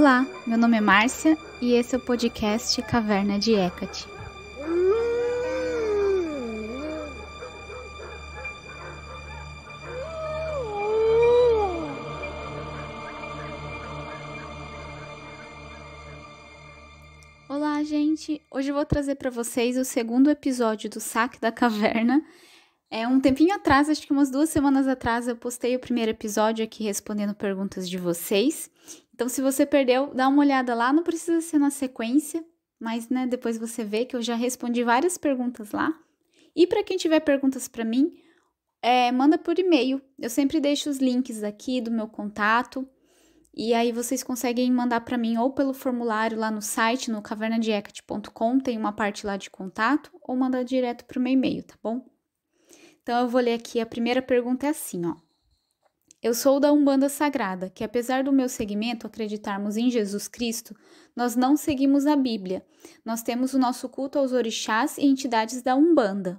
Olá, meu nome é Márcia e esse é o podcast Caverna de Hecate. Olá, gente! Hoje eu vou trazer para vocês o segundo episódio do Saque da Caverna. É um tempinho atrás, acho que umas duas semanas atrás, eu postei o primeiro episódio aqui respondendo perguntas de vocês. Então, se você perdeu, dá uma olhada lá, não precisa ser na sequência, mas né, depois você vê que eu já respondi várias perguntas lá. E para quem tiver perguntas para mim, é, manda por e-mail. Eu sempre deixo os links aqui do meu contato. E aí vocês conseguem mandar para mim ou pelo formulário lá no site, no cavernadiecat.com, tem uma parte lá de contato, ou mandar direto para o meu e-mail, tá bom? Então eu vou ler aqui, a primeira pergunta é assim, ó. Eu sou da Umbanda Sagrada, que apesar do meu segmento acreditarmos em Jesus Cristo, nós não seguimos a Bíblia. Nós temos o nosso culto aos orixás e entidades da Umbanda.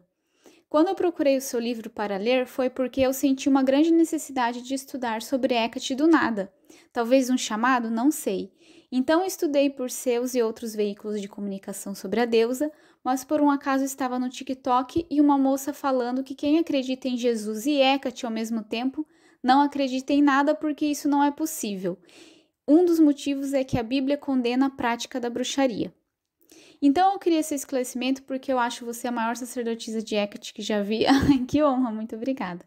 Quando eu procurei o seu livro para ler, foi porque eu senti uma grande necessidade de estudar sobre Hecate do nada. Talvez um chamado, não sei. Então estudei por seus e outros veículos de comunicação sobre a deusa, mas por um acaso estava no TikTok e uma moça falando que quem acredita em Jesus e Hecate ao mesmo tempo não acredita em nada porque isso não é possível. Um dos motivos é que a Bíblia condena a prática da bruxaria. Então eu queria esse esclarecimento porque eu acho você a maior sacerdotisa de Hecate que já vi. que honra, muito obrigada.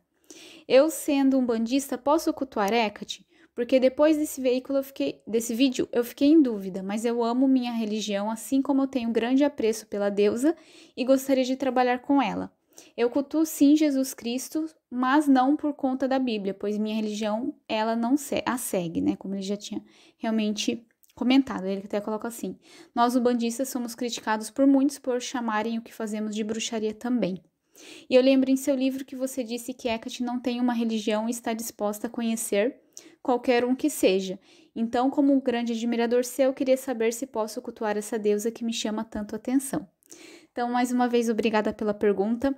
Eu, sendo um bandista, posso cultuar Hecate? Porque depois desse veículo fiquei, desse vídeo, eu fiquei em dúvida, mas eu amo minha religião assim como eu tenho grande apreço pela deusa e gostaria de trabalhar com ela. Eu cultuo sim Jesus Cristo, mas não por conta da Bíblia, pois minha religião ela não a segue, né? Como ele já tinha realmente comentado, ele até coloca assim: Nós umbandistas, somos criticados por muitos por chamarem o que fazemos de bruxaria também. E eu lembro em seu livro que você disse que Hecate não tem uma religião e está disposta a conhecer qualquer um que seja. Então, como um grande admirador seu, queria saber se posso cultuar essa deusa que me chama tanto atenção. Então, mais uma vez, obrigada pela pergunta.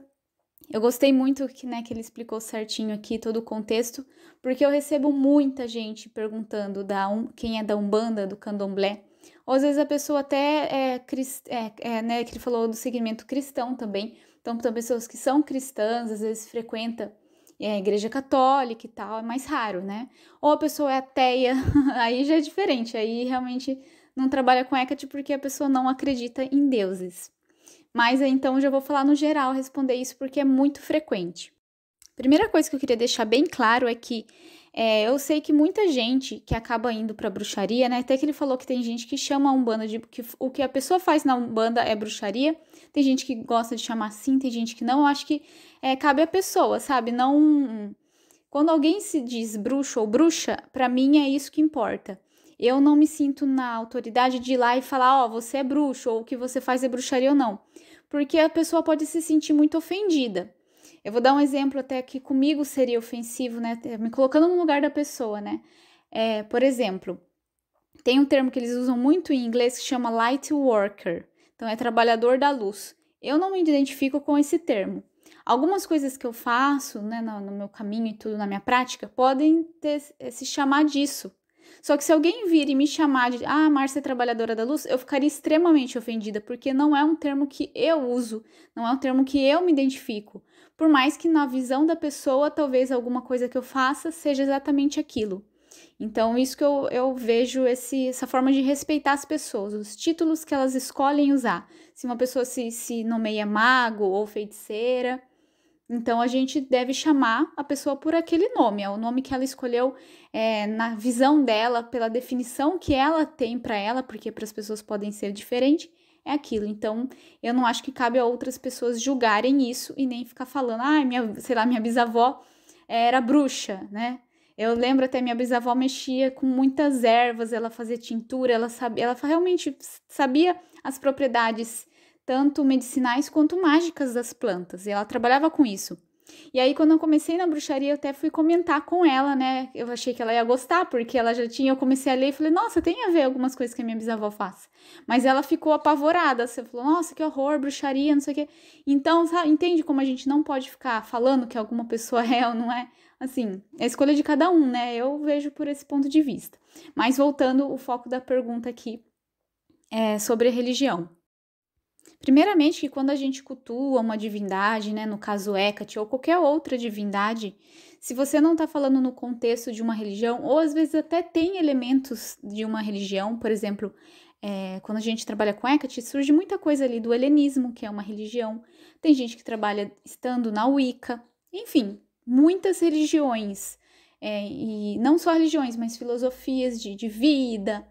Eu gostei muito que, né, que ele explicou certinho aqui todo o contexto, porque eu recebo muita gente perguntando da um, quem é da Umbanda, do Candomblé. Ou às vezes a pessoa até é, é, é, né, que ele falou do segmento cristão também. Então, para pessoas que são cristãs, às vezes frequenta é, a igreja católica e tal, é mais raro, né? Ou a pessoa é ateia, aí já é diferente, aí realmente não trabalha com Hecate porque a pessoa não acredita em deuses. Mas então já vou falar no geral responder isso porque é muito frequente. Primeira coisa que eu queria deixar bem claro é que é, eu sei que muita gente que acaba indo para bruxaria, né? Até que ele falou que tem gente que chama a Umbanda de. Que, o que a pessoa faz na Umbanda é bruxaria. Tem gente que gosta de chamar assim, tem gente que não. Eu acho que é, cabe à pessoa, sabe? Não. Quando alguém se diz bruxo ou bruxa, para mim é isso que importa. Eu não me sinto na autoridade de ir lá e falar, ó, oh, você é bruxo, ou o que você faz é bruxaria ou não porque a pessoa pode se sentir muito ofendida. Eu vou dar um exemplo até que comigo seria ofensivo, né? Me colocando no lugar da pessoa, né? É, por exemplo, tem um termo que eles usam muito em inglês que chama light worker. Então, é trabalhador da luz. Eu não me identifico com esse termo. Algumas coisas que eu faço, né, no, no meu caminho e tudo, na minha prática, podem ter, eh, se chamar disso. Só que se alguém vir e me chamar de ah, Márcia é trabalhadora da luz, eu ficaria extremamente ofendida, porque não é um termo que eu uso, não é um termo que eu me identifico. Por mais que na visão da pessoa, talvez alguma coisa que eu faça seja exatamente aquilo. Então, isso que eu, eu vejo esse, essa forma de respeitar as pessoas, os títulos que elas escolhem usar. Se uma pessoa se, se nomeia mago ou feiticeira, então a gente deve chamar a pessoa por aquele nome, é o nome que ela escolheu é, na visão dela, pela definição que ela tem para ela, porque para as pessoas podem ser diferente, é aquilo. Então eu não acho que cabe a outras pessoas julgarem isso e nem ficar falando, ah, minha, sei lá, minha bisavó era bruxa, né? Eu lembro até minha bisavó mexia com muitas ervas, ela fazia tintura, ela sabia, ela realmente sabia as propriedades tanto medicinais quanto mágicas das plantas. E ela trabalhava com isso. E aí, quando eu comecei na bruxaria, eu até fui comentar com ela, né? Eu achei que ela ia gostar, porque ela já tinha. Eu comecei a ler e falei, nossa, tem a ver algumas coisas que a minha bisavó faz. Mas ela ficou apavorada. Você assim, falou, nossa, que horror, bruxaria, não sei o quê. Então, sabe, entende como a gente não pode ficar falando que alguma pessoa é ou não é? Assim, é a escolha de cada um, né? Eu vejo por esse ponto de vista. Mas voltando o foco da pergunta aqui é sobre a religião. Primeiramente, que quando a gente cultua uma divindade, né, no caso Hecate ou qualquer outra divindade, se você não está falando no contexto de uma religião, ou às vezes até tem elementos de uma religião, por exemplo, é, quando a gente trabalha com Hecate, surge muita coisa ali do helenismo, que é uma religião. Tem gente que trabalha estando na Wicca, enfim, muitas religiões. É, e não só religiões, mas filosofias de, de vida,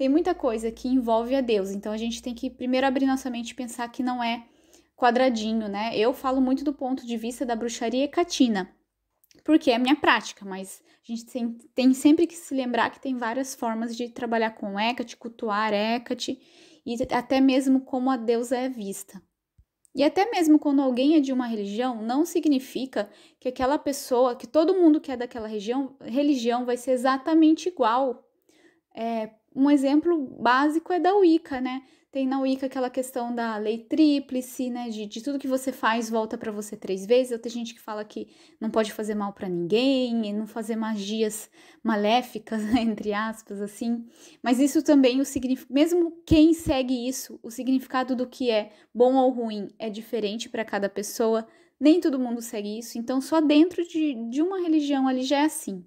tem muita coisa que envolve a Deus. Então a gente tem que primeiro abrir nossa mente e pensar que não é quadradinho, né? Eu falo muito do ponto de vista da bruxaria catina porque é minha prática, mas a gente tem, tem sempre que se lembrar que tem várias formas de trabalhar com Hecate, cultuar Hecate e até mesmo como a deusa é vista. E até mesmo quando alguém é de uma religião, não significa que aquela pessoa, que todo mundo que é daquela região, religião vai ser exatamente igual. É, um exemplo básico é da Wicca, né? Tem na Wicca aquela questão da lei tríplice, né? De, de tudo que você faz volta para você três vezes. Tem gente que fala que não pode fazer mal para ninguém, e não fazer magias maléficas, né? entre aspas, assim. Mas isso também, o significado, mesmo quem segue isso, o significado do que é bom ou ruim é diferente para cada pessoa. Nem todo mundo segue isso, então só dentro de, de uma religião ali já é assim.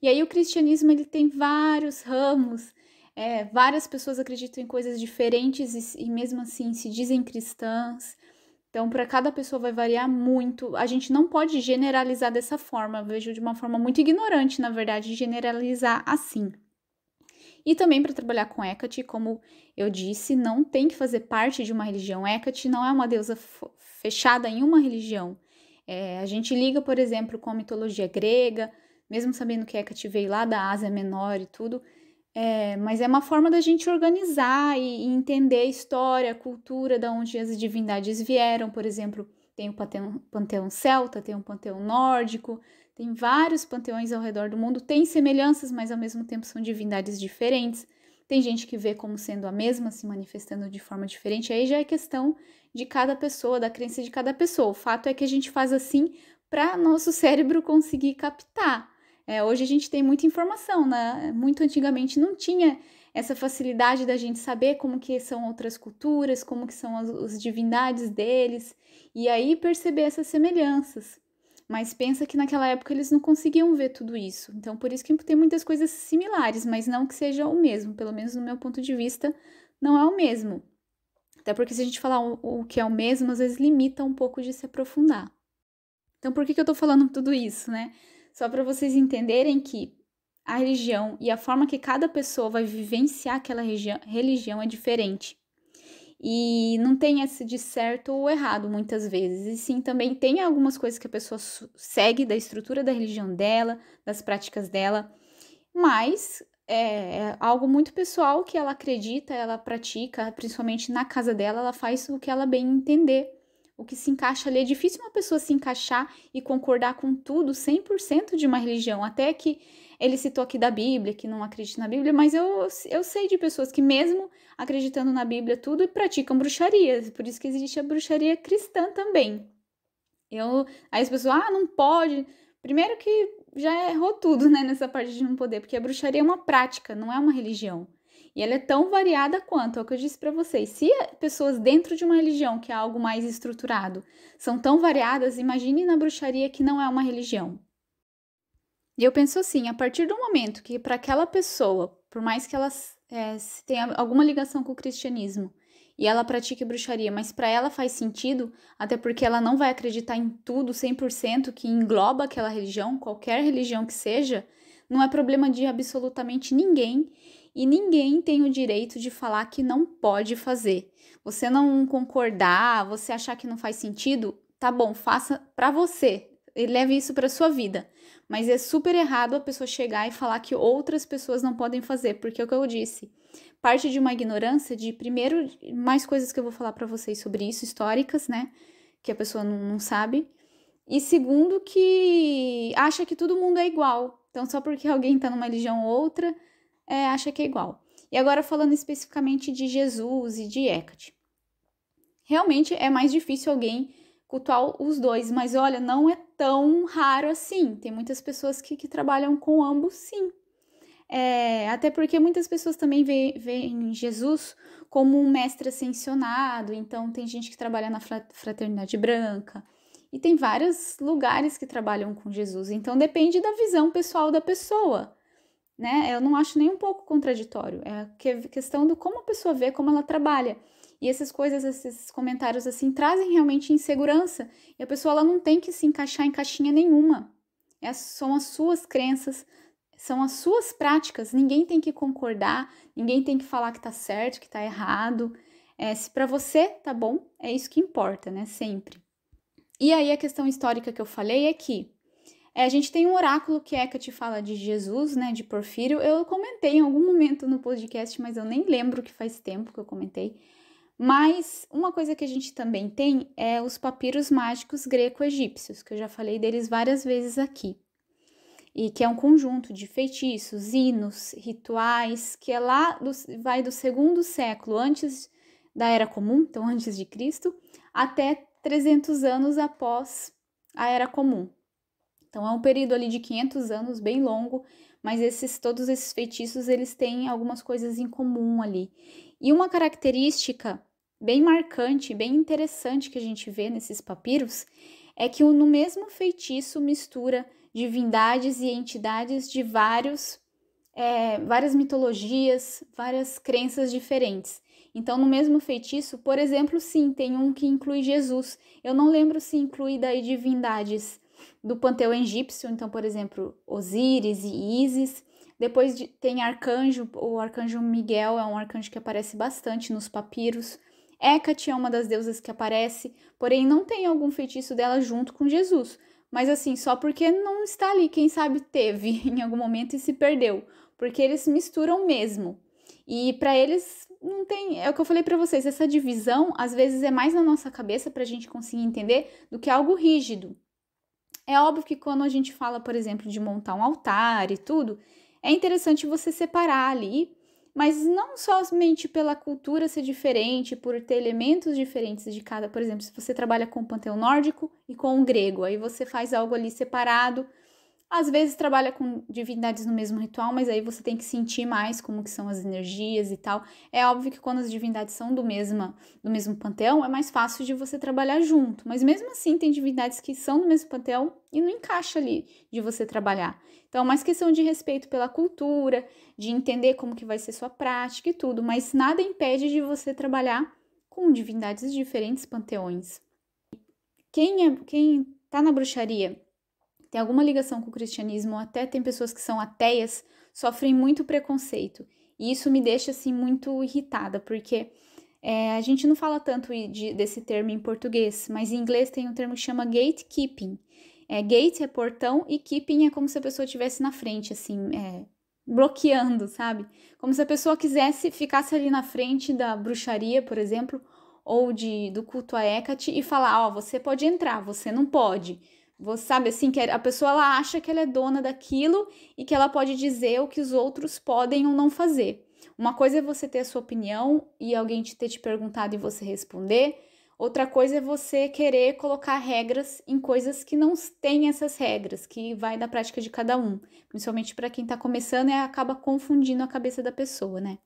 E aí o cristianismo ele tem vários ramos é, várias pessoas acreditam em coisas diferentes e, e mesmo assim se dizem cristãs. Então, para cada pessoa vai variar muito. A gente não pode generalizar dessa forma. Eu vejo de uma forma muito ignorante, na verdade, generalizar assim. E também para trabalhar com Hecate, como eu disse, não tem que fazer parte de uma religião. Hecate não é uma deusa fechada em uma religião. É, a gente liga, por exemplo, com a mitologia grega, mesmo sabendo que Hecate veio lá da Ásia Menor e tudo, é, mas é uma forma da gente organizar e, e entender a história, a cultura, da onde as divindades vieram, por exemplo, tem o panteão, panteão celta, tem o panteão nórdico, tem vários panteões ao redor do mundo, tem semelhanças, mas ao mesmo tempo são divindades diferentes. Tem gente que vê como sendo a mesma, se manifestando de forma diferente. Aí já é questão de cada pessoa, da crença de cada pessoa. O fato é que a gente faz assim para nosso cérebro conseguir captar é, hoje a gente tem muita informação, né? Muito antigamente não tinha essa facilidade da gente saber como que são outras culturas, como que são as, as divindades deles, e aí perceber essas semelhanças. Mas pensa que naquela época eles não conseguiam ver tudo isso. Então, por isso que tem muitas coisas similares, mas não que seja o mesmo. Pelo menos no meu ponto de vista, não é o mesmo. Até porque se a gente falar o, o que é o mesmo, às vezes limita um pouco de se aprofundar. Então, por que, que eu tô falando tudo isso, né? Só para vocês entenderem que a religião e a forma que cada pessoa vai vivenciar aquela religião é diferente. E não tem esse de certo ou errado muitas vezes. E sim, também tem algumas coisas que a pessoa segue da estrutura da religião dela, das práticas dela, mas é, é, algo muito pessoal que ela acredita, ela pratica, principalmente na casa dela, ela faz o que ela bem entender o que se encaixa ali. É difícil uma pessoa se encaixar e concordar com tudo 100% de uma religião. Até que ele citou aqui da Bíblia, que não acredita na Bíblia, mas eu, eu sei de pessoas que, mesmo acreditando na Bíblia, tudo, praticam bruxaria. Por isso que existe a bruxaria cristã também. Eu, aí as pessoas, ah, não pode. Primeiro que já errou tudo, né, nessa parte de não poder, porque a bruxaria é uma prática, não é uma religião. E ela é tão variada quanto, é o que eu disse para vocês. Se é pessoas dentro de uma religião, que é algo mais estruturado, são tão variadas, imagine na bruxaria que não é uma religião. E eu penso assim: a partir do momento que, para aquela pessoa, por mais que ela é, tenha alguma ligação com o cristianismo, e ela pratique bruxaria, mas para ela faz sentido, até porque ela não vai acreditar em tudo 100% que engloba aquela religião, qualquer religião que seja, não é problema de absolutamente ninguém e ninguém tem o direito de falar que não pode fazer. Você não concordar, você achar que não faz sentido, tá bom, faça para você. Leve isso para sua vida. Mas é super errado a pessoa chegar e falar que outras pessoas não podem fazer, porque é o que eu disse. Parte de uma ignorância de primeiro mais coisas que eu vou falar para vocês sobre isso históricas, né? Que a pessoa não, não sabe. E segundo que acha que todo mundo é igual. Então só porque alguém tá numa religião ou outra, é, acha que é igual. E agora falando especificamente de Jesus e de Hecate. Realmente é mais difícil alguém cultuar os dois, mas olha, não é tão raro assim. Tem muitas pessoas que, que trabalham com ambos, sim. É, até porque muitas pessoas também veem Jesus como um mestre ascensionado, então tem gente que trabalha na fraternidade branca, e tem vários lugares que trabalham com Jesus, então depende da visão pessoal da pessoa né? Eu não acho nem um pouco contraditório. É a questão do como a pessoa vê, como ela trabalha. E essas coisas, esses comentários assim, trazem realmente insegurança. E a pessoa ela não tem que se encaixar em caixinha nenhuma. É, são as suas crenças, são as suas práticas. Ninguém tem que concordar, ninguém tem que falar que tá certo, que tá errado. É, se para você tá bom, é isso que importa, né? Sempre. E aí a questão histórica que eu falei é que é, a gente tem um oráculo que é que te fala é de Jesus, né, de Porfírio. Eu comentei em algum momento no podcast, mas eu nem lembro que faz tempo que eu comentei. Mas uma coisa que a gente também tem é os papiros mágicos greco-egípcios, que eu já falei deles várias vezes aqui. E que é um conjunto de feitiços, hinos, rituais, que é lá do, vai do segundo século antes da Era Comum, então antes de Cristo, até 300 anos após a Era Comum, então é um período ali de 500 anos, bem longo, mas esses todos esses feitiços eles têm algumas coisas em comum ali. E uma característica bem marcante, bem interessante que a gente vê nesses papiros é que no mesmo feitiço mistura divindades e entidades de vários, é, várias mitologias, várias crenças diferentes. Então, no mesmo feitiço, por exemplo, sim, tem um que inclui Jesus. Eu não lembro se inclui daí divindades do panteão egípcio, então, por exemplo, Osíris e Ísis. Depois de, tem arcanjo, o arcanjo Miguel é um arcanjo que aparece bastante nos papiros. Hecate é uma das deusas que aparece, porém não tem algum feitiço dela junto com Jesus. Mas assim, só porque não está ali, quem sabe teve em algum momento e se perdeu, porque eles misturam mesmo. E para eles não tem, é o que eu falei para vocês, essa divisão às vezes é mais na nossa cabeça para a gente conseguir entender do que algo rígido. É óbvio que quando a gente fala, por exemplo, de montar um altar e tudo, é interessante você separar ali, mas não somente pela cultura ser diferente, por ter elementos diferentes de cada. Por exemplo, se você trabalha com o panteão nórdico e com o grego, aí você faz algo ali separado às vezes trabalha com divindades no mesmo ritual, mas aí você tem que sentir mais como que são as energias e tal. É óbvio que quando as divindades são do mesma, do mesmo panteão, é mais fácil de você trabalhar junto, mas mesmo assim tem divindades que são do mesmo panteão e não encaixa ali de você trabalhar. Então, é mais questão de respeito pela cultura, de entender como que vai ser sua prática e tudo, mas nada impede de você trabalhar com divindades de diferentes panteões. Quem é quem tá na bruxaria tem alguma ligação com o cristianismo, até tem pessoas que são ateias, sofrem muito preconceito. E isso me deixa assim muito irritada, porque é, a gente não fala tanto de, desse termo em português, mas em inglês tem um termo que chama gatekeeping. É, gate é portão e keeping é como se a pessoa estivesse na frente, assim, é, bloqueando, sabe? Como se a pessoa quisesse ficasse ali na frente da bruxaria, por exemplo, ou de, do culto a Hecate e falar: Ó, oh, você pode entrar, você não pode. Você sabe assim que a pessoa ela acha que ela é dona daquilo e que ela pode dizer o que os outros podem ou não fazer. Uma coisa é você ter a sua opinião e alguém te ter te perguntado e você responder. Outra coisa é você querer colocar regras em coisas que não têm essas regras, que vai da prática de cada um. Principalmente para quem está começando e acaba confundindo a cabeça da pessoa, né?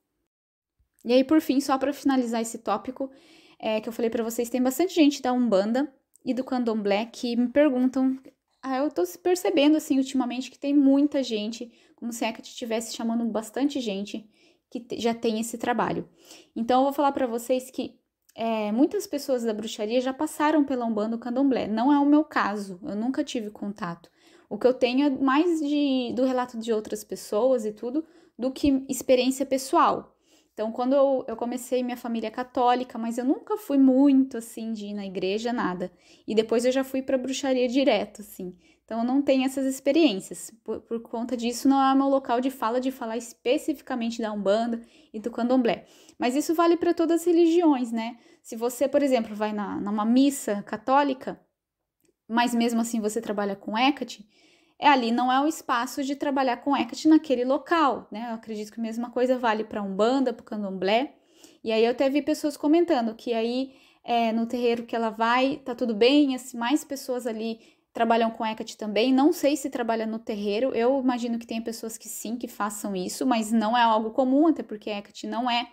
E aí, por fim, só para finalizar esse tópico, é, que eu falei para vocês, tem bastante gente da Umbanda e do candomblé que me perguntam. Ah, eu tô percebendo assim ultimamente que tem muita gente, como se a é ECAT estivesse chamando bastante gente que já tem esse trabalho. Então eu vou falar para vocês que é, muitas pessoas da bruxaria já passaram pela Umbanda do Candomblé. Não é o meu caso, eu nunca tive contato. O que eu tenho é mais de, do relato de outras pessoas e tudo, do que experiência pessoal. Então, quando eu, eu comecei minha família é católica, mas eu nunca fui muito assim de ir na igreja, nada. E depois eu já fui para bruxaria direto, assim. Então, eu não tenho essas experiências. Por, por conta disso, não é meu local de fala de falar especificamente da Umbanda e do Candomblé. Mas isso vale para todas as religiões, né? Se você, por exemplo, vai na, numa missa católica, mas mesmo assim você trabalha com Hecate, é, ali não é o espaço de trabalhar com Hecate naquele local, né? Eu acredito que a mesma coisa vale para Umbanda, para o Candomblé. E aí eu até vi pessoas comentando que aí é, no terreiro que ela vai, tá tudo bem, as mais pessoas ali trabalham com Hecate também. Não sei se trabalha no terreiro, eu imagino que tem pessoas que sim, que façam isso, mas não é algo comum, até porque Hecate não é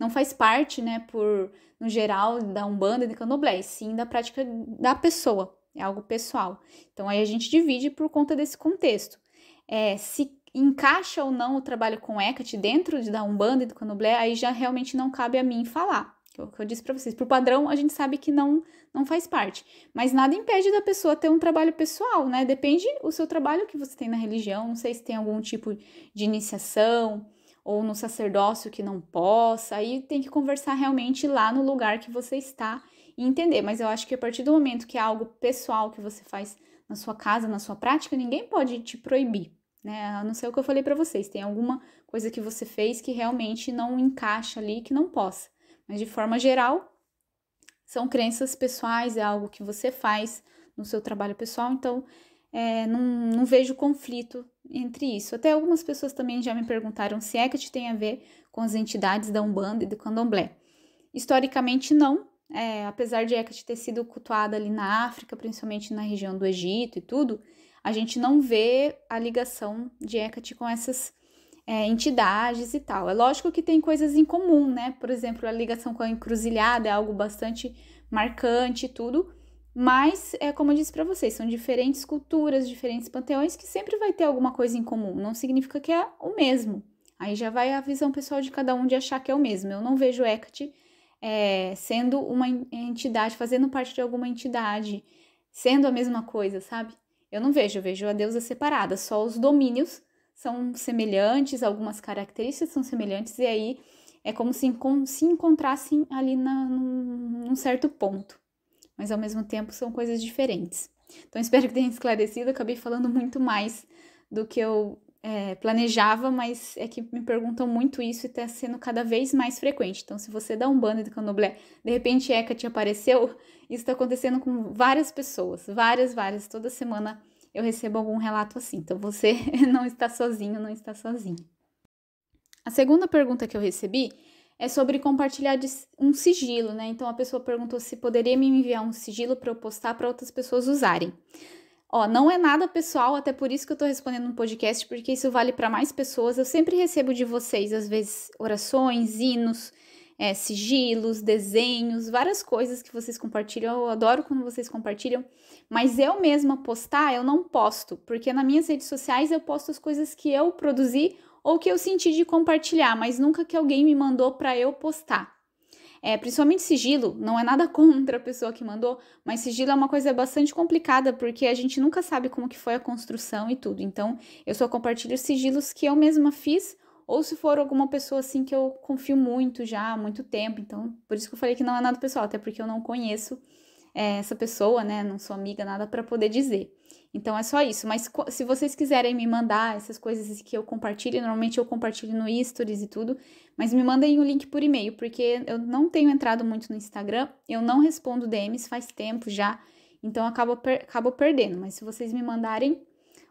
não faz parte, né, por no geral da Umbanda e do Candomblé, e sim da prática da pessoa é algo pessoal. Então aí a gente divide por conta desse contexto. É, se encaixa ou não o trabalho com Hecate dentro da Umbanda e do Canoblé, aí já realmente não cabe a mim falar. É o que eu disse para vocês. Por padrão, a gente sabe que não não faz parte. Mas nada impede da pessoa ter um trabalho pessoal, né? Depende o seu trabalho que você tem na religião. Não sei se tem algum tipo de iniciação ou no sacerdócio que não possa. Aí tem que conversar realmente lá no lugar que você está e entender. Mas eu acho que a partir do momento que é algo pessoal que você faz na sua casa, na sua prática, ninguém pode te proibir, né? A não ser o que eu falei para vocês, tem alguma coisa que você fez que realmente não encaixa ali, que não possa. Mas de forma geral, são crenças pessoais, é algo que você faz no seu trabalho pessoal, então é, não, não vejo conflito entre isso. Até algumas pessoas também já me perguntaram se é que tem a ver com as entidades da Umbanda e do Candomblé. Historicamente, não, é, apesar de Hecate ter sido cultuada ali na África, principalmente na região do Egito e tudo, a gente não vê a ligação de Hecate com essas é, entidades e tal. É lógico que tem coisas em comum, né? Por exemplo, a ligação com a encruzilhada é algo bastante marcante e tudo, mas é como eu disse para vocês, são diferentes culturas, diferentes panteões que sempre vai ter alguma coisa em comum. Não significa que é o mesmo. Aí já vai a visão pessoal de cada um de achar que é o mesmo. Eu não vejo Hecate é, sendo uma entidade, fazendo parte de alguma entidade, sendo a mesma coisa, sabe? Eu não vejo, eu vejo a deusa separada, só os domínios são semelhantes, algumas características são semelhantes, e aí é como se, se encontrassem ali na, num, num certo ponto. Mas ao mesmo tempo são coisas diferentes. Então espero que tenha esclarecido, acabei falando muito mais do que eu é, planejava, mas é que me perguntam muito isso e está sendo cada vez mais frequente. Então, se você dá um banner do Candomblé, de repente ECA te apareceu, isso está acontecendo com várias pessoas, várias, várias. Toda semana eu recebo algum relato assim. Então, você não está sozinho, não está sozinho. A segunda pergunta que eu recebi é sobre compartilhar um sigilo, né? Então, a pessoa perguntou se poderia me enviar um sigilo para eu postar para outras pessoas usarem. Ó, não é nada pessoal, até por isso que eu tô respondendo um podcast, porque isso vale para mais pessoas. Eu sempre recebo de vocês, às vezes, orações, hinos, é, sigilos, desenhos, várias coisas que vocês compartilham. Eu adoro quando vocês compartilham, mas eu mesma postar, eu não posto, porque nas minhas redes sociais eu posto as coisas que eu produzi ou que eu senti de compartilhar, mas nunca que alguém me mandou para eu postar. É, principalmente sigilo, não é nada contra a pessoa que mandou, mas sigilo é uma coisa bastante complicada, porque a gente nunca sabe como que foi a construção e tudo. Então, eu só compartilho sigilos que eu mesma fiz, ou se for alguma pessoa assim que eu confio muito já há muito tempo. Então, por isso que eu falei que não é nada pessoal, até porque eu não conheço é, essa pessoa, né? Não sou amiga, nada para poder dizer. Então é só isso. Mas se vocês quiserem me mandar essas coisas que eu compartilho, normalmente eu compartilho no Stories e tudo, mas me mandem o link por e-mail, porque eu não tenho entrado muito no Instagram, eu não respondo DMs faz tempo já, então eu acabo, per acabo perdendo. Mas se vocês me mandarem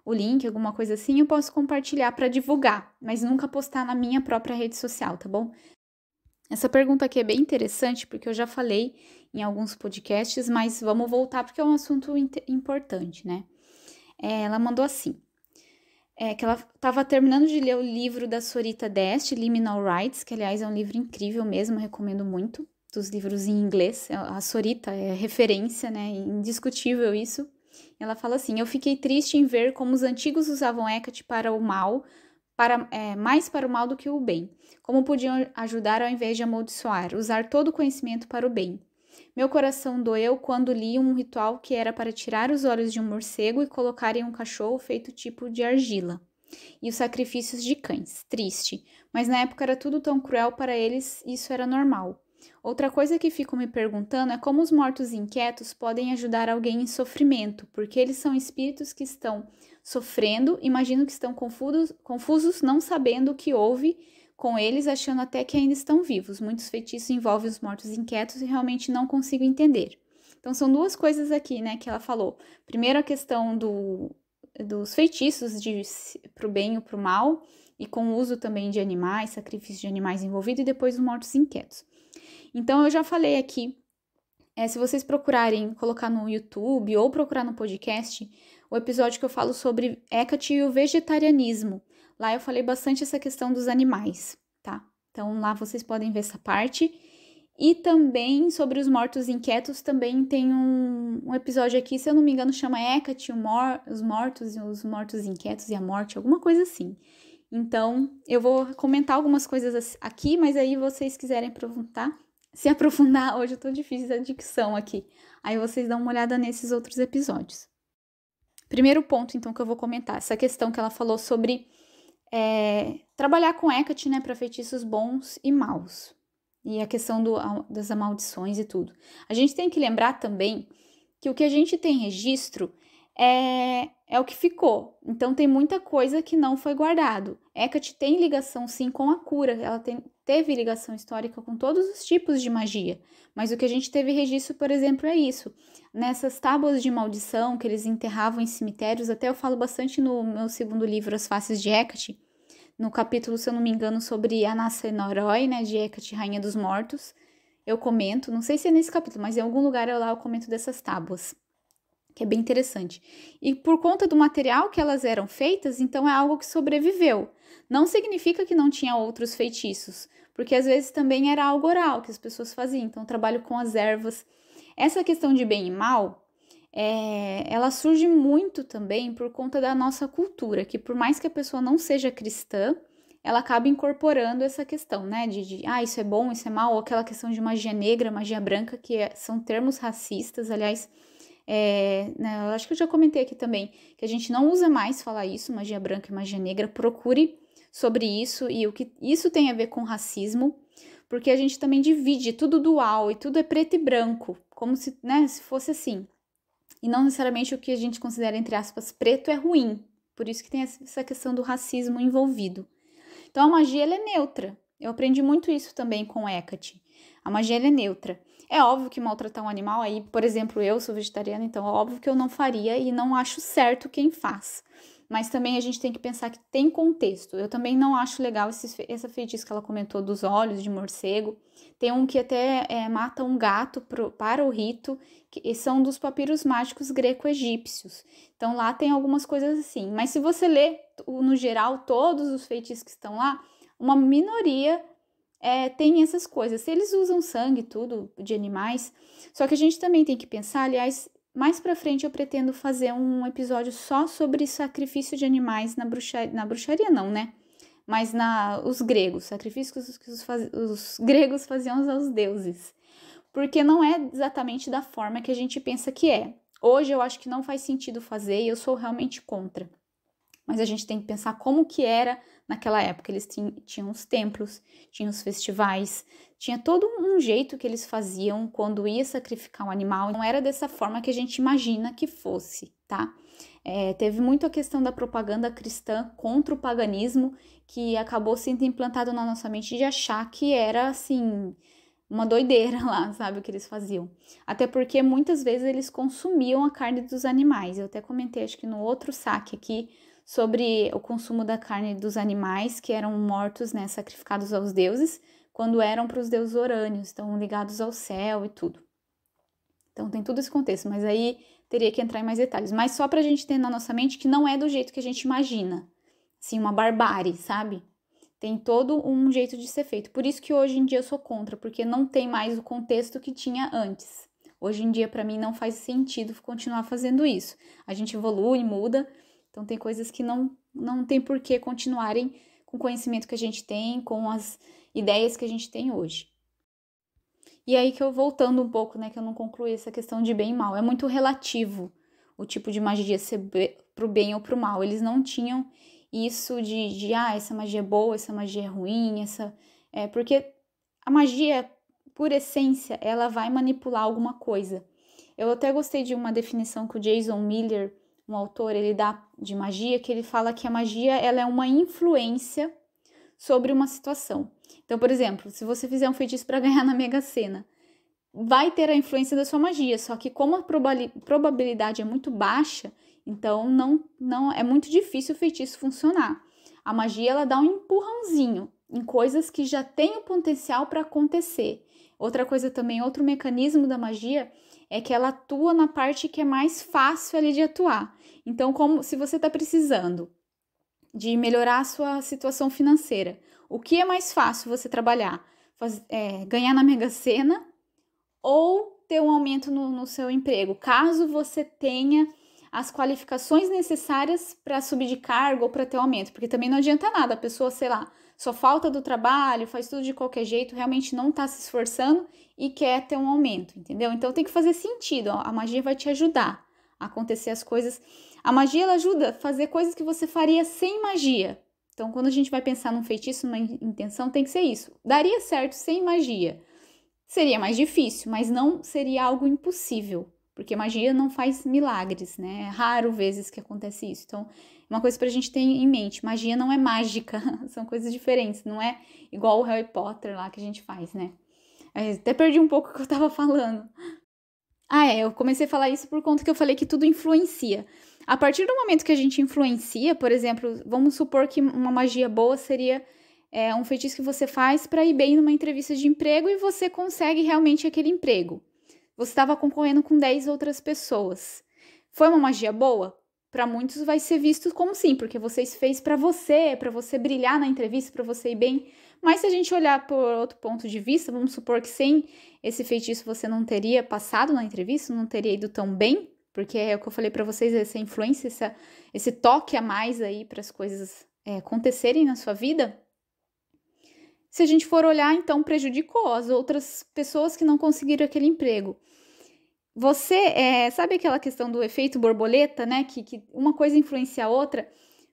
o link, alguma coisa assim, eu posso compartilhar para divulgar, mas nunca postar na minha própria rede social, tá bom? Essa pergunta aqui é bem interessante porque eu já falei em alguns podcasts, mas vamos voltar porque é um assunto importante, né? É, ela mandou assim. É, que ela estava terminando de ler o livro da Sorita Deste, Liminal Rights, que aliás é um livro incrível mesmo, recomendo muito, dos livros em inglês. É, a Sorita é referência, né? Indiscutível isso. Ela fala assim: Eu fiquei triste em ver como os antigos usavam Hecate para o mal, para, é, mais para o mal do que o bem. Como podiam ajudar ao invés de amaldiçoar, usar todo o conhecimento para o bem. Meu coração doeu quando li um ritual que era para tirar os olhos de um morcego e colocar em um cachorro feito tipo de argila. E os sacrifícios de cães. Triste. Mas na época era tudo tão cruel para eles, isso era normal. Outra coisa que fico me perguntando é como os mortos inquietos podem ajudar alguém em sofrimento, porque eles são espíritos que estão sofrendo, imagino que estão confusos, confusos não sabendo o que houve com eles, achando até que ainda estão vivos. Muitos feitiços envolvem os mortos inquietos e realmente não consigo entender. Então, são duas coisas aqui, né, que ela falou. Primeiro, a questão do, dos feitiços de, pro bem ou pro mal, e com o uso também de animais, sacrifício de animais envolvido, e depois os mortos inquietos. Então, eu já falei aqui, é, se vocês procurarem colocar no YouTube ou procurar no podcast, o episódio que eu falo sobre Hecate e o vegetarianismo, Lá eu falei bastante essa questão dos animais, tá? Então lá vocês podem ver essa parte. E também sobre os mortos inquietos, também tem um, um episódio aqui, se eu não me engano, chama Hecate, mor os mortos e os mortos inquietos e a morte, alguma coisa assim. Então, eu vou comentar algumas coisas aqui, mas aí vocês quiserem aprofundar, se aprofundar, hoje eu tô difícil de é dicção aqui. Aí vocês dão uma olhada nesses outros episódios. Primeiro ponto, então, que eu vou comentar, essa questão que ela falou sobre é, trabalhar com Hecate, né, para feitiços bons e maus. E a questão do, das amaldições e tudo. A gente tem que lembrar também que o que a gente tem registro é, é o que ficou. Então tem muita coisa que não foi guardado. Hecate tem ligação sim com a cura, ela tem, teve ligação histórica com todos os tipos de magia, mas o que a gente teve registro, por exemplo, é isso. Nessas tábuas de maldição que eles enterravam em cemitérios, até eu falo bastante no meu segundo livro, As Faces de Hecate, no capítulo, se eu não me engano, sobre Anacenoroi, né, de Hecate, Rainha dos Mortos, eu comento, não sei se é nesse capítulo, mas em algum lugar eu é lá eu comento dessas tábuas que é bem interessante. E por conta do material que elas eram feitas, então é algo que sobreviveu. Não significa que não tinha outros feitiços, porque às vezes também era algo oral que as pessoas faziam, então trabalho com as ervas. Essa questão de bem e mal, é, ela surge muito também por conta da nossa cultura, que por mais que a pessoa não seja cristã, ela acaba incorporando essa questão, né? De, de, ah, isso é bom, isso é mal, ou aquela questão de magia negra, magia branca, que é, são termos racistas, aliás, é, né, eu acho que eu já comentei aqui também que a gente não usa mais falar isso, magia branca e magia negra. Procure sobre isso e o que isso tem a ver com racismo, porque a gente também divide tudo dual e tudo é preto e branco, como se, né, se fosse assim. E não necessariamente o que a gente considera, entre aspas, preto é ruim. Por isso que tem essa questão do racismo envolvido. Então a magia ela é neutra. Eu aprendi muito isso também com Hecate. A magia é neutra. É óbvio que maltratar um animal, aí, por exemplo, eu sou vegetariana, então é óbvio que eu não faria e não acho certo quem faz. Mas também a gente tem que pensar que tem contexto. Eu também não acho legal esse, essa feitiço que ela comentou dos olhos de morcego. Tem um que até é, mata um gato pro, para o rito, que são dos papiros mágicos greco-egípcios. Então lá tem algumas coisas assim. Mas se você lê no geral todos os feitiços que estão lá, uma minoria é, tem essas coisas. Eles usam sangue, tudo, de animais. Só que a gente também tem que pensar, aliás, mais pra frente eu pretendo fazer um episódio só sobre sacrifício de animais na bruxaria. Na bruxaria, não, né? Mas na os gregos, sacrifícios que os, faz, os gregos faziam aos deuses. Porque não é exatamente da forma que a gente pensa que é. Hoje eu acho que não faz sentido fazer e eu sou realmente contra mas a gente tem que pensar como que era naquela época. Eles tinham os templos, tinham os festivais, tinha todo um jeito que eles faziam quando ia sacrificar um animal. Não era dessa forma que a gente imagina que fosse, tá? É, teve muito a questão da propaganda cristã contra o paganismo que acabou sendo implantado na nossa mente de achar que era assim uma doideira lá, sabe o que eles faziam? Até porque muitas vezes eles consumiam a carne dos animais. Eu até comentei, acho que no outro saque aqui, sobre o consumo da carne dos animais que eram mortos, né, sacrificados aos deuses, quando eram para os deuses orâneos, então ligados ao céu e tudo. Então tem tudo esse contexto, mas aí teria que entrar em mais detalhes. Mas só para a gente ter na nossa mente que não é do jeito que a gente imagina, assim, uma barbárie, sabe? Tem todo um jeito de ser feito. Por isso que hoje em dia eu sou contra, porque não tem mais o contexto que tinha antes. Hoje em dia, para mim, não faz sentido continuar fazendo isso. A gente evolui, muda, então, tem coisas que não, não tem por que continuarem com o conhecimento que a gente tem, com as ideias que a gente tem hoje. E aí que eu voltando um pouco, né, que eu não concluí essa questão de bem e mal. É muito relativo o tipo de magia ser pro bem ou pro mal. Eles não tinham isso de, de ah, essa magia é boa, essa magia é ruim, essa. É, porque a magia, por essência, ela vai manipular alguma coisa. Eu até gostei de uma definição que o Jason Miller um autor ele dá de magia que ele fala que a magia ela é uma influência sobre uma situação. Então, por exemplo, se você fizer um feitiço para ganhar na Mega Sena, vai ter a influência da sua magia, só que como a probabilidade é muito baixa, então não não é muito difícil o feitiço funcionar. A magia ela dá um empurrãozinho em coisas que já têm o potencial para acontecer. Outra coisa também, outro mecanismo da magia é que ela atua na parte que é mais fácil ali de atuar. Então, como se você está precisando de melhorar a sua situação financeira, o que é mais fácil você trabalhar? Faz, é, ganhar na Mega Sena ou ter um aumento no, no seu emprego, caso você tenha as qualificações necessárias para subir de cargo ou para ter um aumento, porque também não adianta nada a pessoa, sei lá, só falta do trabalho, faz tudo de qualquer jeito, realmente não está se esforçando e quer ter um aumento, entendeu? Então tem que fazer sentido, ó, a magia vai te ajudar a acontecer as coisas. A magia ela ajuda a fazer coisas que você faria sem magia. Então quando a gente vai pensar num feitiço, numa intenção, tem que ser isso. Daria certo sem magia. Seria mais difícil, mas não seria algo impossível, porque magia não faz milagres, né? É raro vezes que acontece isso. Então, uma coisa pra gente ter em mente, magia não é mágica, são coisas diferentes, não é igual o Harry Potter lá que a gente faz, né? Eu é, até perdi um pouco o que eu tava falando. Ah, é, eu comecei a falar isso por conta que eu falei que tudo influencia. A partir do momento que a gente influencia, por exemplo, vamos supor que uma magia boa seria é, um feitiço que você faz para ir bem numa entrevista de emprego e você consegue realmente aquele emprego. Você estava concorrendo com 10 outras pessoas. Foi uma magia boa? para muitos vai ser visto como sim, porque vocês fez para você, para você brilhar na entrevista, para você ir bem. Mas se a gente olhar por outro ponto de vista, vamos supor que sem esse feitiço você não teria passado na entrevista, não teria ido tão bem, porque é o que eu falei para vocês, essa influência, essa, esse toque a mais aí para as coisas é, acontecerem na sua vida. Se a gente for olhar, então prejudicou as outras pessoas que não conseguiram aquele emprego você é, sabe aquela questão do efeito borboleta, né? Que, que uma coisa influencia a outra.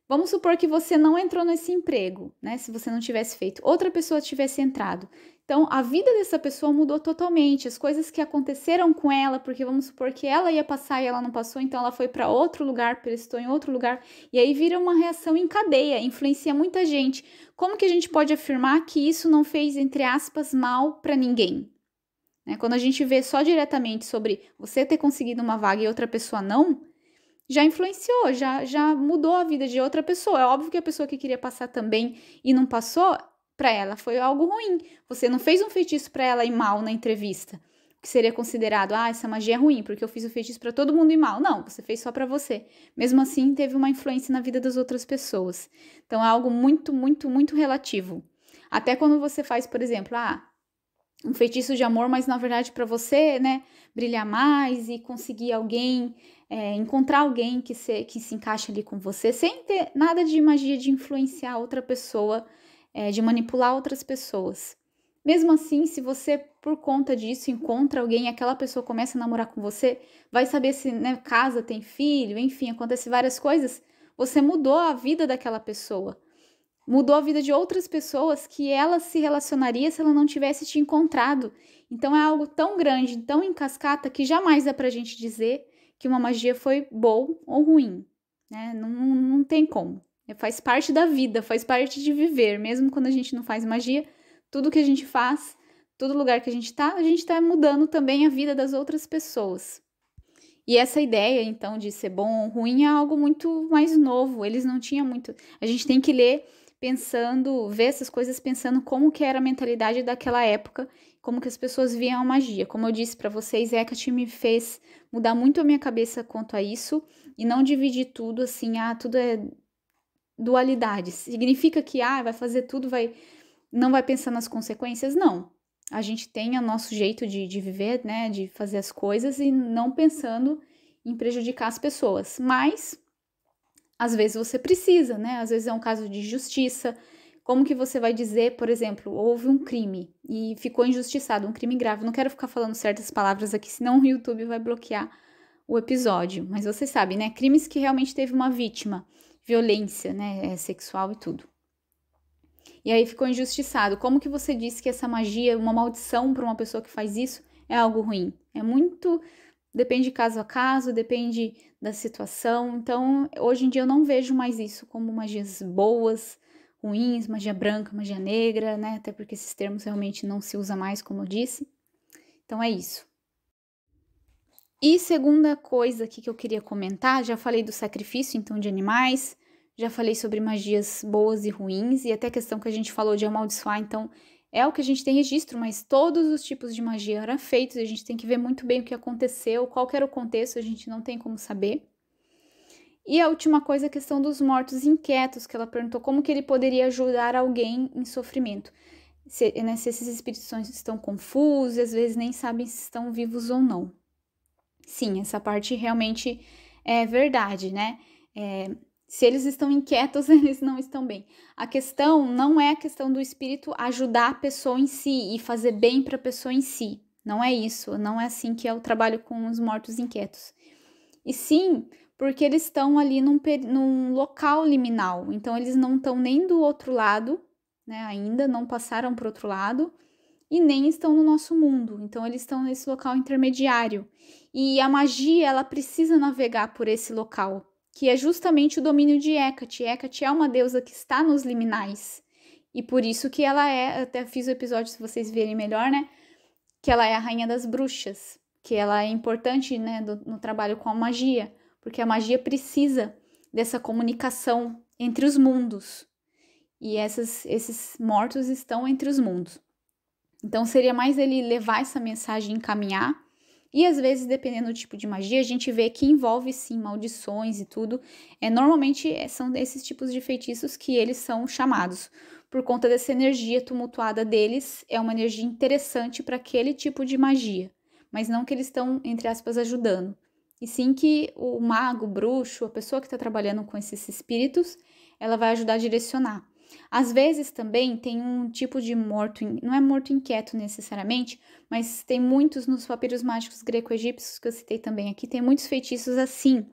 Vamos supor que você não entrou nesse emprego, né? Se você não tivesse feito, outra pessoa tivesse entrado. Então, a vida dessa pessoa mudou totalmente. As coisas que aconteceram com ela, porque vamos supor que ela ia passar e ela não passou, então ela foi para outro lugar, prestou em outro lugar, e aí vira uma reação em cadeia, influencia muita gente. Como que a gente pode afirmar que isso não fez, entre aspas, mal para ninguém? Né? Quando a gente vê só diretamente sobre você ter conseguido uma vaga e outra pessoa não, já influenciou, já, já mudou a vida de outra pessoa. É óbvio que a pessoa que queria passar também e não passou, para ela foi algo ruim. Você não fez um feitiço para ela ir mal na entrevista, que seria considerado, ah, essa magia é ruim, porque eu fiz o feitiço para todo mundo ir mal. Não, você fez só para você. Mesmo assim, teve uma influência na vida das outras pessoas. Então é algo muito, muito, muito relativo. Até quando você faz, por exemplo, ah, um feitiço de amor, mas na verdade para você, né, brilhar mais e conseguir alguém, é, encontrar alguém que se, que se encaixe ali com você, sem ter nada de magia de influenciar outra pessoa, é, de manipular outras pessoas. Mesmo assim, se você, por conta disso, encontra alguém, aquela pessoa começa a namorar com você, vai saber se né, casa, tem filho, enfim, acontece várias coisas, você mudou a vida daquela pessoa mudou a vida de outras pessoas que ela se relacionaria se ela não tivesse te encontrado. Então é algo tão grande, tão em cascata, que jamais dá pra gente dizer que uma magia foi boa ou ruim. Né? Não, não tem como. É, faz parte da vida, faz parte de viver. Mesmo quando a gente não faz magia, tudo que a gente faz, todo lugar que a gente tá, a gente tá mudando também a vida das outras pessoas. E essa ideia, então, de ser bom ou ruim é algo muito mais novo. Eles não tinham muito. A gente tem que ler pensando, ver essas coisas pensando como que era a mentalidade daquela época, como que as pessoas viam a magia. Como eu disse para vocês, Hecate é me fez mudar muito a minha cabeça quanto a isso e não dividir tudo assim, ah, tudo é dualidade. Significa que ah, vai fazer tudo, vai não vai pensar nas consequências? Não. A gente tem o nosso jeito de, de viver, né, de fazer as coisas e não pensando em prejudicar as pessoas. Mas às vezes você precisa, né? Às vezes é um caso de justiça. Como que você vai dizer, por exemplo, houve um crime e ficou injustiçado, um crime grave. Não quero ficar falando certas palavras aqui, senão o YouTube vai bloquear o episódio. Mas você sabe, né? Crimes que realmente teve uma vítima, violência, né? É, sexual e tudo. E aí ficou injustiçado. Como que você diz que essa magia, uma maldição para uma pessoa que faz isso, é algo ruim? É muito. Depende caso a caso, depende da situação. Então, hoje em dia eu não vejo mais isso como magias boas, ruins, magia branca, magia negra, né? Até porque esses termos realmente não se usa mais, como eu disse. Então é isso. E segunda coisa aqui que eu queria comentar, já falei do sacrifício então de animais, já falei sobre magias boas e ruins e até a questão que a gente falou de amaldiçoar, então é o que a gente tem registro, mas todos os tipos de magia eram feitos, a gente tem que ver muito bem o que aconteceu, qual era o contexto, a gente não tem como saber. E a última coisa, é a questão dos mortos inquietos, que ela perguntou como que ele poderia ajudar alguém em sofrimento. Se, né, se esses espíritos estão confusos, às vezes nem sabem se estão vivos ou não. Sim, essa parte realmente é verdade, né? É, se eles estão inquietos, eles não estão bem. A questão não é a questão do espírito ajudar a pessoa em si e fazer bem para a pessoa em si. Não é isso, não é assim que é o trabalho com os mortos inquietos. E sim, porque eles estão ali num, num local liminal, então eles não estão nem do outro lado, né, ainda não passaram para outro lado, e nem estão no nosso mundo, então eles estão nesse local intermediário. E a magia, ela precisa navegar por esse local, que é justamente o domínio de Hecate. Hecate é uma deusa que está nos liminais. E por isso que ela é, até fiz o episódio se vocês verem melhor, né? Que ela é a rainha das bruxas, que ela é importante, né, do, no trabalho com a magia, porque a magia precisa dessa comunicação entre os mundos. E essas, esses mortos estão entre os mundos. Então seria mais ele levar essa mensagem e encaminhar e às vezes, dependendo do tipo de magia, a gente vê que envolve sim maldições e tudo. É, normalmente é, são esses tipos de feitiços que eles são chamados. Por conta dessa energia tumultuada deles, é uma energia interessante para aquele tipo de magia. Mas não que eles estão, entre aspas, ajudando. E sim que o mago, o bruxo, a pessoa que está trabalhando com esses espíritos, ela vai ajudar a direcionar. Às vezes também tem um tipo de morto, não é morto inquieto necessariamente, mas tem muitos nos papiros mágicos greco-egípcios que eu citei também aqui, tem muitos feitiços assim,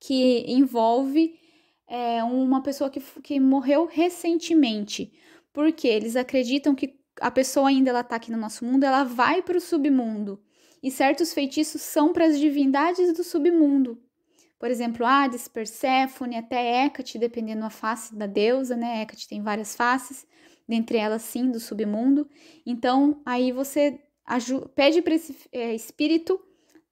que envolve é, uma pessoa que, que morreu recentemente, porque eles acreditam que a pessoa ainda ela tá aqui no nosso mundo, ela vai para o submundo. E certos feitiços são para as divindades do submundo, por exemplo, Hades, Perséfone, até Hecate, dependendo da face da deusa, né? Hecate tem várias faces, dentre elas, sim, do submundo. Então, aí você pede para esse é, espírito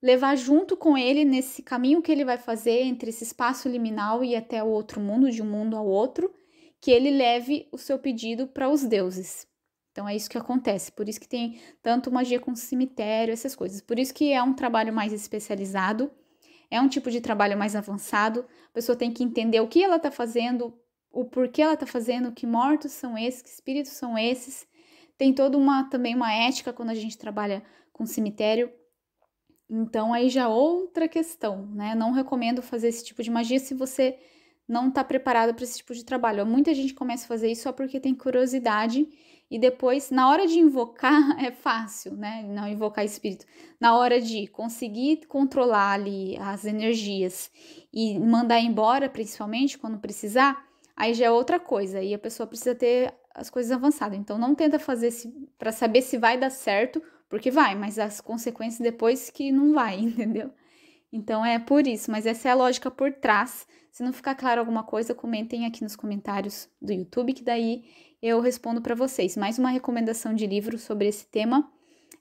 levar junto com ele nesse caminho que ele vai fazer entre esse espaço liminal e até o outro mundo, de um mundo ao outro, que ele leve o seu pedido para os deuses. Então é isso que acontece, por isso que tem tanto magia com cemitério, essas coisas. Por isso que é um trabalho mais especializado é um tipo de trabalho mais avançado, a pessoa tem que entender o que ela está fazendo, o porquê ela está fazendo, que mortos são esses, que espíritos são esses. Tem toda uma também uma ética quando a gente trabalha com cemitério. Então aí já outra questão, né? Não recomendo fazer esse tipo de magia se você não está preparado para esse tipo de trabalho. Muita gente começa a fazer isso só porque tem curiosidade e depois, na hora de invocar, é fácil, né? Não invocar espírito. Na hora de conseguir controlar ali as energias e mandar embora, principalmente quando precisar, aí já é outra coisa. E a pessoa precisa ter as coisas avançadas. Então, não tenta fazer para saber se vai dar certo, porque vai, mas as consequências depois que não vai, entendeu? Então, é por isso. Mas essa é a lógica por trás. Se não ficar claro alguma coisa, comentem aqui nos comentários do YouTube, que daí eu respondo para vocês. Mais uma recomendação de livro sobre esse tema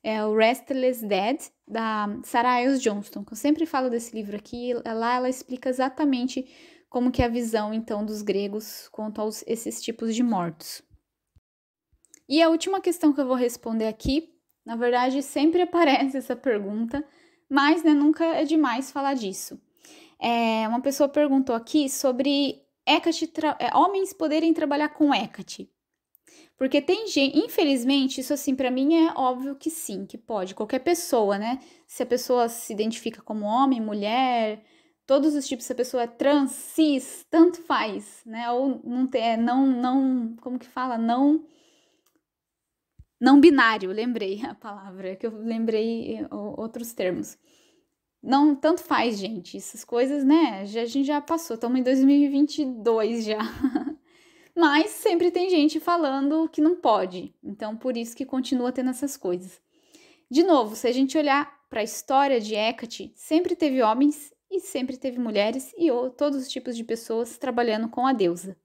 é o Restless Dead, da Sarah Iles Johnston. Que eu sempre falo desse livro aqui, lá ela explica exatamente como que é a visão, então, dos gregos quanto a esses tipos de mortos. E a última questão que eu vou responder aqui, na verdade, sempre aparece essa pergunta, mas né, nunca é demais falar disso. É, uma pessoa perguntou aqui sobre Hecate, é, homens poderem trabalhar com Hecate. Porque tem gente, infelizmente, isso assim para mim é óbvio que sim, que pode, qualquer pessoa, né? Se a pessoa se identifica como homem, mulher, todos os tipos, se a pessoa é trans, cis, tanto faz, né? Ou não tem, é, não não, como que fala, não não binário, lembrei a palavra, que eu lembrei eh, outros termos. Não, tanto faz, gente. Essas coisas, né? Já, a gente já passou. Estamos em 2022 já. Mas sempre tem gente falando que não pode. Então, por isso que continua tendo essas coisas. De novo, se a gente olhar para a história de Hecate, sempre teve homens e sempre teve mulheres e todos os tipos de pessoas trabalhando com a deusa.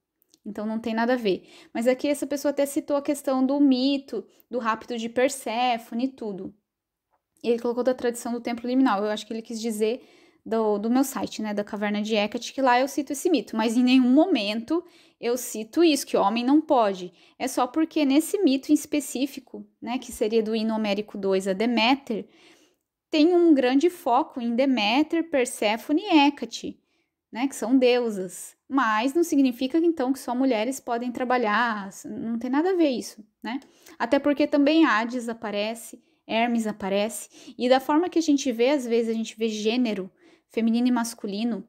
Então não tem nada a ver. Mas aqui essa pessoa até citou a questão do mito, do rapto de Perséfone e tudo. Ele colocou da tradição do templo liminal. Eu acho que ele quis dizer do, do meu site, né, da caverna de Hecate, que lá eu cito esse mito. Mas em nenhum momento eu cito isso, que homem não pode. É só porque nesse mito em específico, né, que seria do hino homérico 2 a Deméter, tem um grande foco em Deméter, Perséfone e Hécate, né, que são deusas. Mas não significa, então, que só mulheres podem trabalhar, não tem nada a ver isso, né? Até porque também Hades aparece, Hermes aparece, e da forma que a gente vê, às vezes a gente vê gênero, feminino e masculino,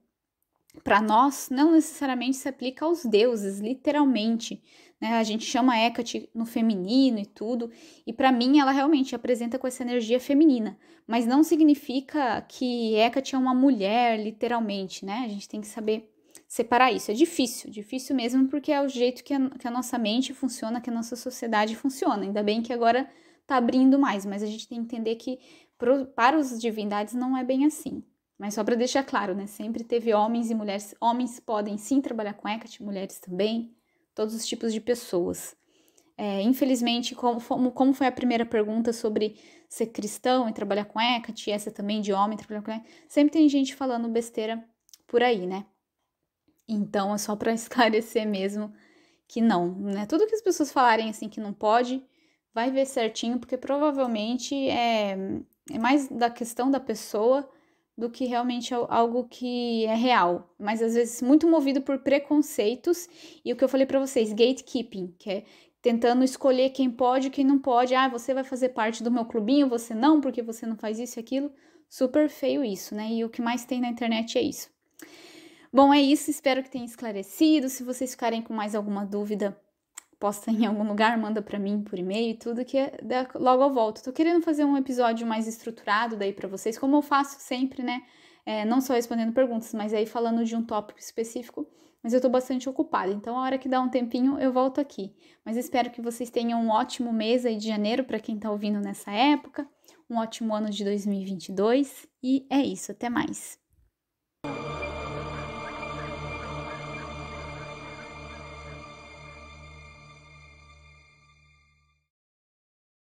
para nós não necessariamente se aplica aos deuses, literalmente. Né? A gente chama Hecate no feminino e tudo, e para mim ela realmente apresenta com essa energia feminina, mas não significa que Hecate é uma mulher, literalmente, né? A gente tem que saber separar isso. É difícil, difícil mesmo, porque é o jeito que a, que a nossa mente funciona, que a nossa sociedade funciona. Ainda bem que agora tá abrindo mais, mas a gente tem que entender que pro, para os divindades não é bem assim. Mas só para deixar claro, né? Sempre teve homens e mulheres. Homens podem sim trabalhar com Ecat, mulheres também, todos os tipos de pessoas. É, infelizmente, como, como foi a primeira pergunta sobre ser cristão e trabalhar com Ecat, essa também de homem trabalhar com Ecat. sempre tem gente falando besteira por aí, né? Então é só para esclarecer mesmo que não, né? Tudo que as pessoas falarem assim que não pode, vai ver certinho, porque provavelmente é, é mais da questão da pessoa do que realmente algo que é real, mas às vezes muito movido por preconceitos e o que eu falei para vocês, gatekeeping, que é tentando escolher quem pode e quem não pode. Ah, você vai fazer parte do meu clubinho, você não, porque você não faz isso e aquilo. Super feio isso, né? E o que mais tem na internet é isso. Bom, é isso, espero que tenha esclarecido. Se vocês ficarem com mais alguma dúvida, posta em algum lugar, manda para mim por e-mail e tudo, que é, logo eu volto. Tô querendo fazer um episódio mais estruturado daí para vocês, como eu faço sempre, né? É, não só respondendo perguntas, mas aí falando de um tópico específico. Mas eu tô bastante ocupada, então a hora que dá um tempinho eu volto aqui. Mas espero que vocês tenham um ótimo mês aí de janeiro para quem tá ouvindo nessa época, um ótimo ano de 2022 e é isso, até mais.